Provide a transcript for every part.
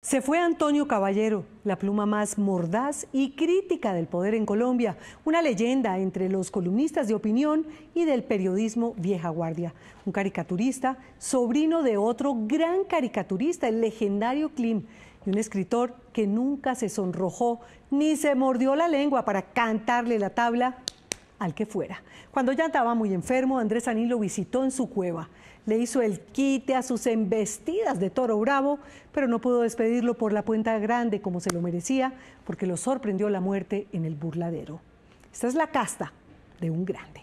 Se fue Antonio Caballero, la pluma más mordaz y crítica del poder en Colombia, una leyenda entre los columnistas de opinión y del periodismo vieja guardia, un caricaturista, sobrino de otro gran caricaturista, el legendario Klim, y un escritor que nunca se sonrojó ni se mordió la lengua para cantarle la tabla al que fuera. Cuando ya estaba muy enfermo, Andrés Anil visitó en su cueva le hizo el quite a sus embestidas de Toro Bravo, pero no pudo despedirlo por la puerta grande como se lo merecía, porque lo sorprendió la muerte en el burladero. Esta es la casta de un grande.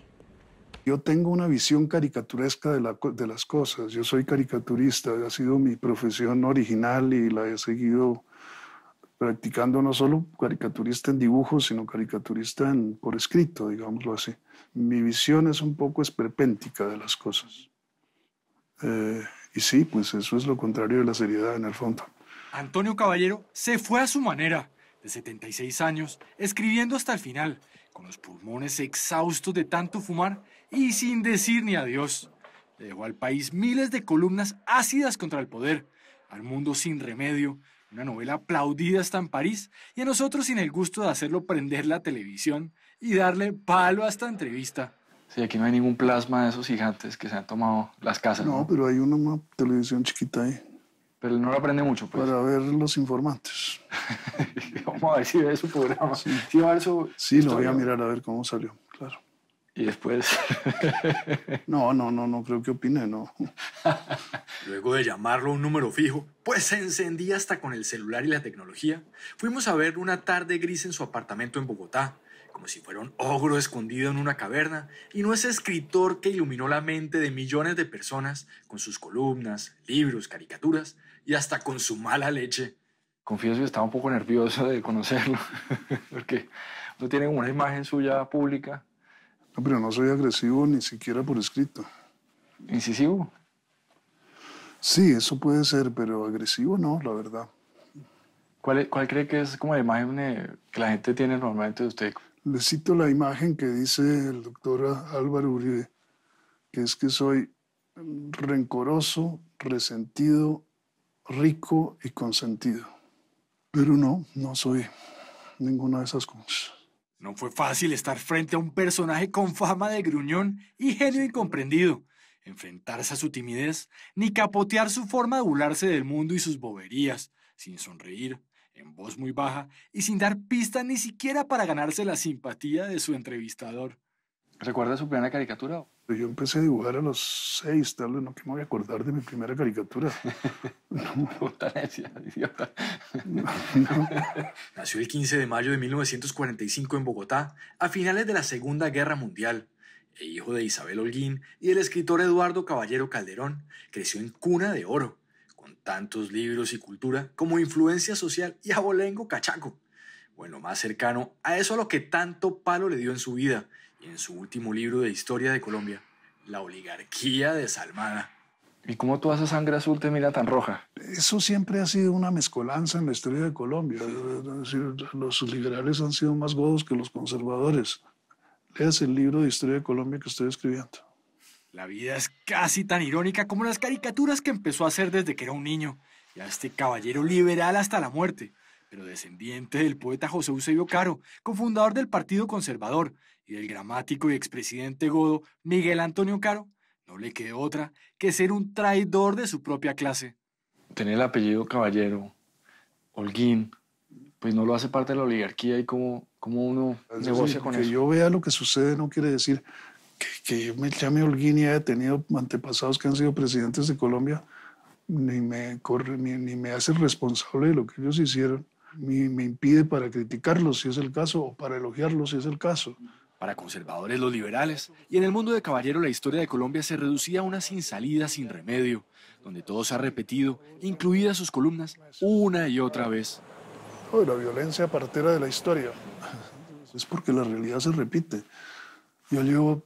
Yo tengo una visión caricaturesca de, las cosas. Yo soy caricaturista, ha sido mi profesión original y la he seguido practicando no solo caricaturista en dibujos, sino caricaturista en, por escrito, digámoslo así. Mi visión es un poco esperpéntica de las cosas. Eh, y sí, pues eso es lo contrario de la seriedad en el fondo. Antonio Caballero se fue a su manera, de 76 años, escribiendo hasta el final, con los pulmones exhaustos de tanto fumar y sin decir ni adiós. Le dejó al país miles de columnas ácidas contra el poder, al mundo sin remedio, una novela aplaudida hasta en París y a nosotros sin el gusto de hacerlo prender la televisión y darle palo a esta entrevista. Sí, aquí no hay ningún plasma de esos gigantes que se han tomado las casas. No, pero hay una, televisión chiquita ahí. Pero no lo aprende mucho, pues. Para ver los informantes. Vamos a ver si ve su programa. Sí, lo voy a mirar a ver cómo salió, claro. Y después. no, no, no, no creo que opine, no. Luego de llamarlo un número fijo, pues se encendía hasta con el celular y la tecnología. Fuimos a ver una tarde gris en su apartamento en Bogotá como si fuera un ogro escondido en una caverna, y no es escritor que iluminó la mente de millones de personas con sus columnas, libros, caricaturas y hasta con su mala leche. Confieso que estaba un poco nervioso de conocerlo, porque no tiene una imagen suya pública. No, pero no soy agresivo ni siquiera por escrito. ¿Incisivo? Sí, eso puede ser, pero agresivo no, la verdad. ¿Cuál, ¿Cuál, cree que es como la imagen que la gente tiene normalmente de usted? le cito la imagen que dice el doctor Álvaro Uribe, que es que soy rencoroso, resentido, rico y consentido. Pero no, no soy ninguna de esas cosas. No fue fácil estar frente a un personaje con fama de gruñón y genio incomprendido, enfrentarse a su timidez, ni capotear su forma de burlarse del mundo y sus boberías, sin sonreír, en voz muy baja y sin dar pista ni siquiera para ganarse la simpatía de su entrevistador. ¿Recuerda su primera caricatura? Pues yo empecé a dibujar a los seis, tal vez no que me voy a acordar de mi primera caricatura. no, me idiota. Nació el 15 de mayo de 1945 en Bogotá, a finales de la Segunda Guerra Mundial. El hijo de Isabel Holguín y el escritor Eduardo Caballero Calderón, creció en cuna de oro con tantos libros y cultura, como influencia social y abolengo cachaco, Bueno, más cercano a eso a lo que tanto palo le dio en su vida y en su último libro de historia de Colombia, La oligarquía desalmada. ¿Y cómo toda esa sangre azul te mira tan roja? Eso siempre ha sido una mezcolanza en la historia de Colombia. Los liberales han sido más godos que los conservadores. Leas el libro de historia de Colombia que estoy escribiendo. La vida es casi tan irónica como las caricaturas que empezó a hacer desde que era un niño, y a este caballero liberal hasta la muerte, pero descendiente del poeta José Eusebio Caro, cofundador del Partido Conservador, y del gramático y expresidente godo Miguel Antonio Caro, no le quedó otra que ser un traidor de su propia clase. Tener el apellido caballero, Holguín, pues no lo hace parte de la oligarquía y cómo, cómo uno negocia con Que yo vea lo que sucede no quiere decir que, yo me llame Holguín y haya tenido antepasados que han sido presidentes de Colombia, ni me, corre, ni, me hace responsable de lo que ellos hicieron, ni me impide para criticarlos si es el caso, o para elogiarlos si es el caso. Para conservadores, los liberales. Y en el mundo de Caballero, la historia de Colombia se reducía a una sin salida, sin remedio, donde todo se ha repetido, incluidas sus columnas, una y otra vez. la violencia partera de la historia. Es porque la realidad se repite. Yo llevo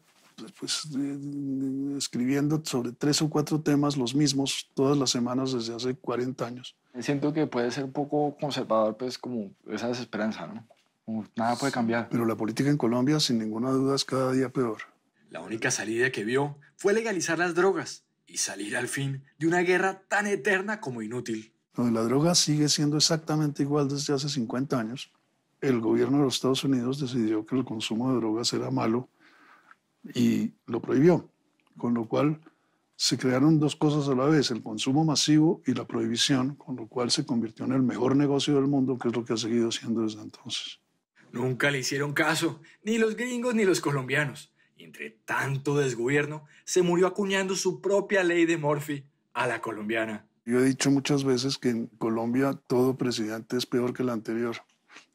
pues, eh, escribiendo sobre tres o cuatro temas los mismos todas las semanas desde hace 40 años. Siento que puede ser un poco conservador, pues como esa desesperanza, ¿no? nada puede cambiar. Pero la política en Colombia, sin ninguna duda, es cada día peor. La única salida que vio fue legalizar las drogas y salir al fin de una guerra tan eterna como inútil. Donde la droga sigue siendo exactamente igual desde hace 50 años. El gobierno de los Estados Unidos decidió que el consumo de drogas era malo y lo prohibió, con lo cual se crearon dos cosas a la vez, el consumo masivo y la prohibición, con lo cual se convirtió en el mejor negocio del mundo, que es lo que ha seguido siendo desde entonces. Nunca le hicieron caso, ni los gringos ni los colombianos. Y entre tanto desgobierno, se murió acuñando su propia ley de Murphy a la colombiana. Yo he dicho muchas veces que en Colombia todo presidente es peor que el anterior.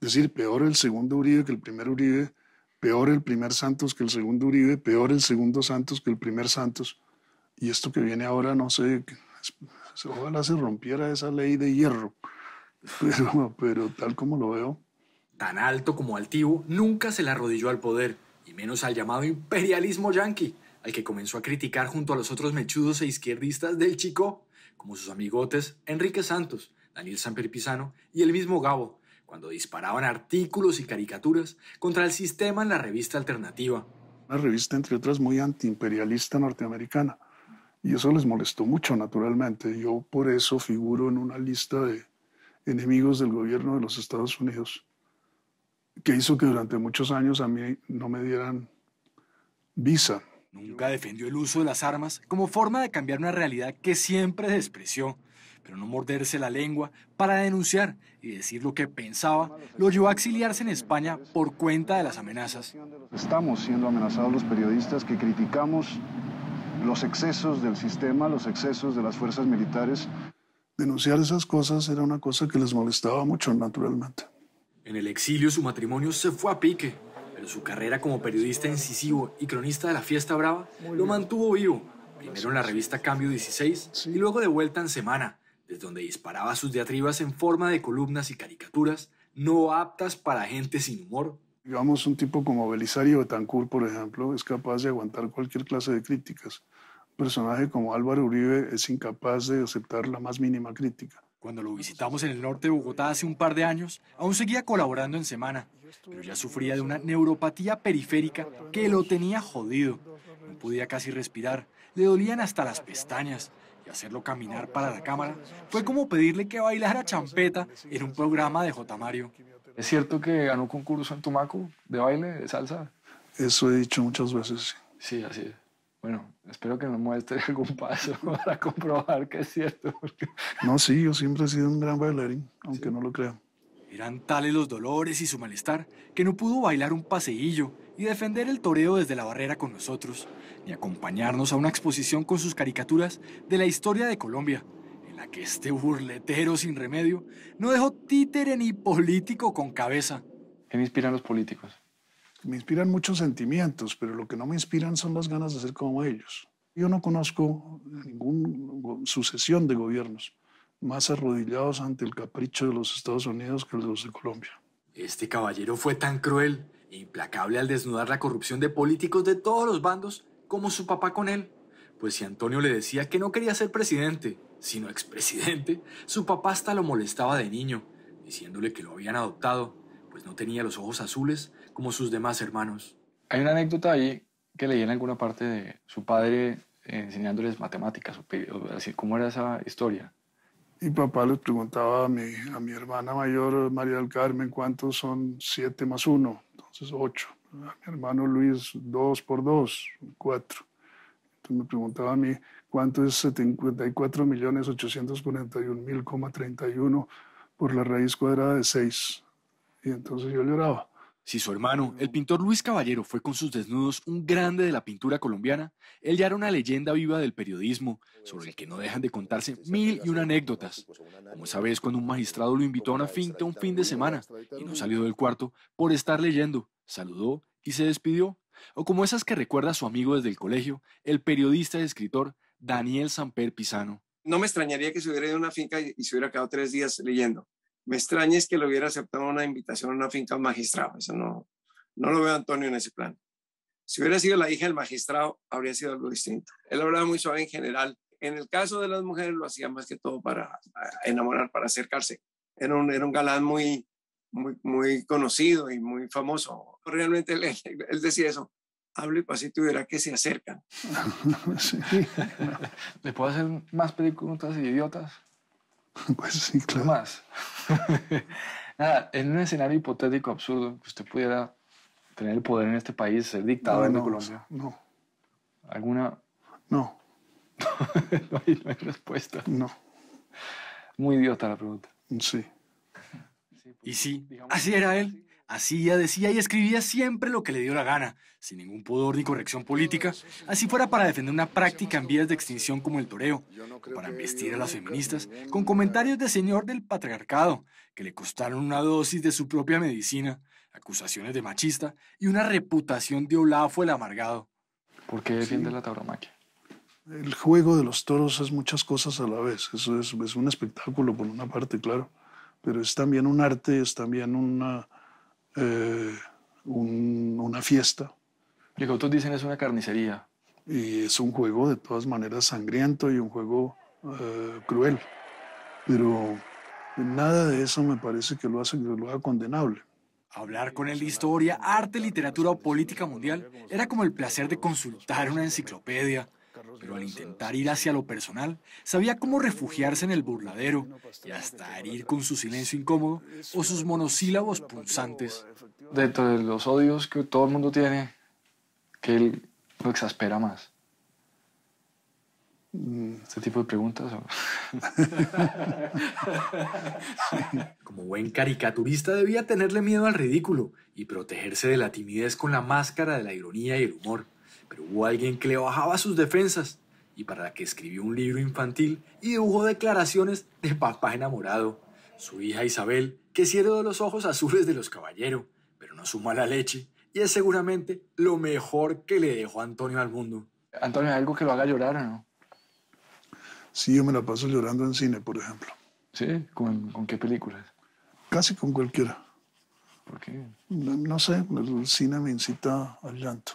Es decir, peor el segundo Uribe que el primer Uribe, peor el primer Santos que el segundo Uribe, peor el segundo Santos que el primer Santos. Y esto que viene ahora, no sé, ojalá se rompiera esa ley de hierro, pero, tal como lo veo. Tan alto como altivo, nunca se le arrodilló al poder, y menos al llamado imperialismo yanqui, al que comenzó a criticar junto a los otros mechudos e izquierdistas del Chico, como sus amigotes Enrique Santos, Daniel Samper Pisano y el mismo Gabo, cuando disparaban artículos y caricaturas contra el sistema en la revista alternativa. Una revista, entre otras, muy antiimperialista norteamericana. Y eso les molestó mucho, naturalmente. Yo por eso figuro en una lista de enemigos del gobierno de los Estados Unidos, que hizo que durante muchos años a mí no me dieran visa. Nunca defendió el uso de las armas como forma de cambiar una realidad que siempre despreció pero no morderse la lengua para denunciar y decir lo que pensaba, lo llevó a exiliarse en España por cuenta de las amenazas. Estamos siendo amenazados los periodistas que criticamos los excesos del sistema, los excesos de las fuerzas militares. Denunciar esas cosas era una cosa que les molestaba mucho, naturalmente. En el exilio su matrimonio se fue a pique, pero su carrera como periodista incisivo y cronista de la Fiesta Brava lo mantuvo vivo, primero en la revista Cambio 16 y luego de vuelta en Semana, donde disparaba sus diatribas en forma de columnas y caricaturas no aptas para gente sin humor. Digamos, un tipo como Belisario Betancourt, por ejemplo, es capaz de aguantar cualquier clase de críticas. Un personaje como Álvaro Uribe es incapaz de aceptar la más mínima crítica. Cuando lo visitamos en el norte de Bogotá hace un par de años, aún seguía colaborando en Semana, pero ya sufría de una neuropatía periférica que lo tenía jodido. No podía casi respirar, le dolían hasta las pestañas, y hacerlo caminar para la cámara fue como pedirle que bailara champeta en un programa de J. Mario. ¿Es cierto que ganó concurso en Tumaco de baile, de salsa? Eso he dicho muchas veces. Sí, así es. Bueno, espero que nos muestre algún paso para comprobar que es cierto. No, sí, yo siempre he sido un gran bailarín, aunque no lo creo. Eran tales los dolores y su malestar que no pudo bailar un paseillo y defender el toreo desde la barrera con nosotros, ni acompañarnos a una exposición con sus caricaturas de la historia de Colombia, en la que este burletero sin remedio no dejó títere ni político con cabeza. ¿Qué me inspiran los políticos? Me inspiran muchos sentimientos, pero lo que no me inspiran son las ganas de ser como ellos. Yo no conozco ninguna sucesión de gobiernos más arrodillados ante el capricho de los Estados Unidos que los de Colombia. Este caballero fue tan cruel e implacable al desnudar la corrupción de políticos de todos los bandos como su papá con él. Pues si Antonio le decía que no quería ser presidente, sino expresidente, su papá hasta lo molestaba de niño, diciéndole que lo habían adoptado, pues no tenía los ojos azules como sus demás hermanos. Hay una anécdota ahí que leí en alguna parte de su padre eh, enseñándoles matemáticas, así, ¿cómo era esa historia? Y papá le preguntaba a mi, a mi hermana mayor, María del Carmen, cuántos son 7 más 1, entonces 8. A mi hermano Luis, 2 por 2, 4. Entonces me preguntaba a mí, ¿cuánto es 74,841,31 millones 841 mil, 31 por la raíz cuadrada de 6? Y entonces yo lloraba. Si su hermano, el pintor Luis Caballero, fue con sus desnudos un grande de la pintura colombiana, él ya era una leyenda viva del periodismo, sobre el que no dejan de contarse mil y una anécdotas, como esa vez cuando un magistrado lo invitó a una finca un fin de semana y no salió del cuarto por estar leyendo, saludó y se despidió, o como esas que recuerda su amigo desde el colegio, el periodista y escritor Daniel Samper Pisano. No me extrañaría que se hubiera ido a una finca y se hubiera quedado tres días leyendo me extraña es que lo hubiera aceptado una invitación a una finca magistrado. Eso no, no lo veo Antonio en ese plan. Si hubiera sido la hija del magistrado, habría sido algo distinto. Él hablaba muy suave en general. En el caso de las mujeres, lo hacía más que todo para enamorar, para acercarse. Era un, galán muy, muy, muy conocido y muy famoso. Realmente él, decía eso. hablo y pasito y verá que se acercan. ¿Me ¿Le puedo hacer más preguntas idiotas? Pues sí, claro. Más. Nada, en un escenario hipotético absurdo que pues, usted pudiera tener el poder en este país, ser dictador en Colombia. No. ¿Alguna? No. no, hay, respuesta. No. Muy idiota la pregunta. Sí. Pues, y sí, así era él ya decía y escribía siempre lo que le dio la gana, sin ningún pudor ni corrección política, así fuera para defender una práctica en vías de extinción como el toreo, para vestir a las feministas con comentarios de señor del patriarcado, que le costaron una dosis de su propia medicina, acusaciones de machista y una reputación de Olafo el amargado. ¿Por qué defiende la tauromaquia? El juego de los toros es muchas cosas a la vez. Eso es un espectáculo, por una parte, claro, pero es también un arte, es también una eh, una fiesta. Lo que otros dicen es una carnicería. Y es un juego de todas maneras sangriento y un juego eh, cruel. Pero nada de eso me parece que lo hace, que lo haga condenable. Hablar con él de historia, arte, literatura o política mundial era como el placer de consultar una enciclopedia pero al intentar ir hacia lo personal, sabía cómo refugiarse en el burladero y hasta herir con su silencio incómodo o sus monosílabos punzantes. Dentro de los odios que todo el mundo tiene, que él lo exaspera más. Mm, este tipo de preguntas. Como buen caricaturista debía tenerle miedo al ridículo y protegerse de la timidez con la máscara de la ironía y el humor pero hubo alguien que le bajaba sus defensas y para la que escribió un libro infantil y dibujó declaraciones de papá enamorado, su hija Isabel, que cierra de los ojos azules de los caballeros, pero no su mala leche, y es seguramente lo mejor que le dejó Antonio al mundo. Antonio, algo que lo haga llorar o no? Sí, yo me la paso llorando en cine, por ejemplo. ¿Sí? ¿Con, con qué películas? Casi con cualquiera. ¿Por qué? no sé, el cine me incita al llanto.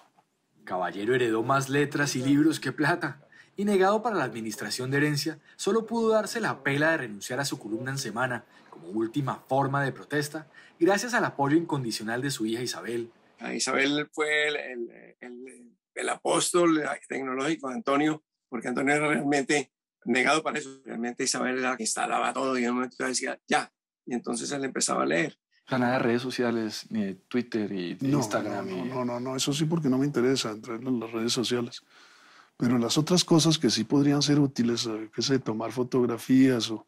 Caballero heredó más letras y libros que plata, y negado para la administración de herencia, solo pudo darse la pela de renunciar a su columna en semana, como última forma de protesta, gracias al apoyo incondicional de su hija Isabel. Isabel fue el, el, apóstol tecnológico de Antonio, porque Antonio era realmente negado para eso. Realmente Isabel era la que instalaba todo y en un momento decía, ya, y entonces él empezaba a leer. O nada de redes sociales, ni de Twitter y de Instagram. No, no, no, eso sí porque no me interesa entrar en las redes sociales. Pero las otras cosas que sí podrían ser útiles, eh, que sé, tomar fotografías, o,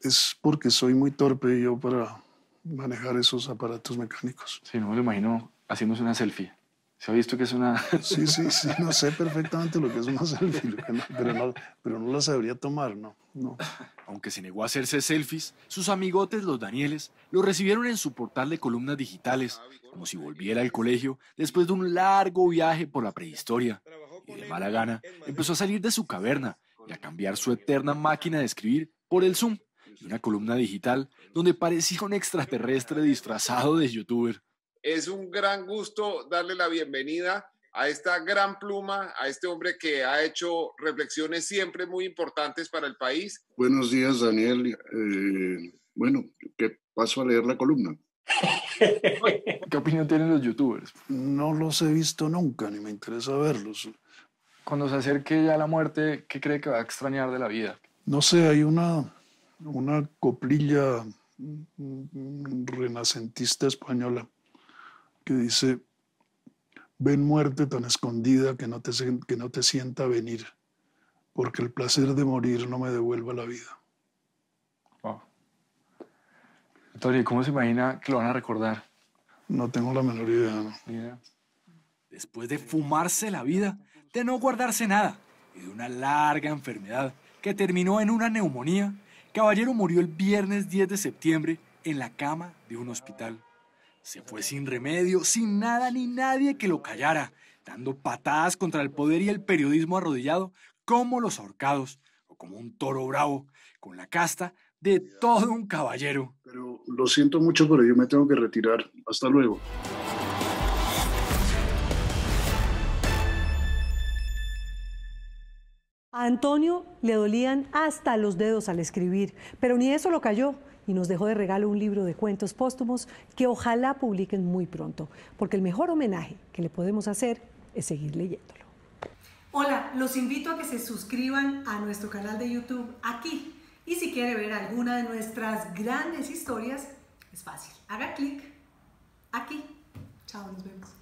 es porque soy muy torpe yo para manejar esos aparatos mecánicos. Sí, no me lo imagino haciéndose una selfie. ¿Se ha visto que es una.? sí, sí, sí, no sé perfectamente lo que es una selfie, pero, no, pero no la sabría tomar, no, no. Aunque se negó a hacerse selfies, sus amigotes, los Danieles, lo recibieron en su portal de columnas digitales, como si volviera al colegio después de un largo viaje por la prehistoria. Y de mala gana, empezó a salir de su caverna y a cambiar su eterna máquina de escribir por el Zoom, y una columna digital donde parecía un extraterrestre disfrazado de youtuber. Es un gran gusto darle la bienvenida a esta gran pluma, a este hombre que ha hecho reflexiones siempre muy importantes para el país. Buenos días, Daniel. Eh, bueno, que paso a leer la columna. ¿Qué opinión tienen los youtubers? No los he visto nunca, ni me interesa verlos. Cuando se acerque ya la muerte, ¿qué cree que va a extrañar de la vida? No sé, hay una, una coplilla mm, mm, mm, renacentista española dice, ven muerte tan escondida que no, te, que no te sienta venir, porque el placer de morir no me devuelva la vida. cómo se imagina que lo van a recordar? No tengo la menor idea. Después de fumarse la vida, de no guardarse nada y de una larga enfermedad que terminó en una neumonía, Caballero murió el viernes 10 de septiembre en la cama de un hospital. Se fue sin remedio, sin nada ni nadie que lo callara, dando patadas contra el poder y el periodismo arrodillado, como los ahorcados, o como un toro bravo, con la casta de todo un caballero. Pero lo siento mucho, pero yo me tengo que retirar. Hasta luego. A Antonio le dolían hasta los dedos al escribir, pero ni eso lo cayó y nos dejó de regalo un libro de cuentos póstumos que ojalá publiquen muy pronto, porque el mejor homenaje que le podemos hacer es seguir leyéndolo. Hola, los invito a que se suscriban a nuestro canal de YouTube aquí. Y si quiere ver alguna de nuestras grandes historias, es fácil. Haga clic aquí. Chao, nos vemos.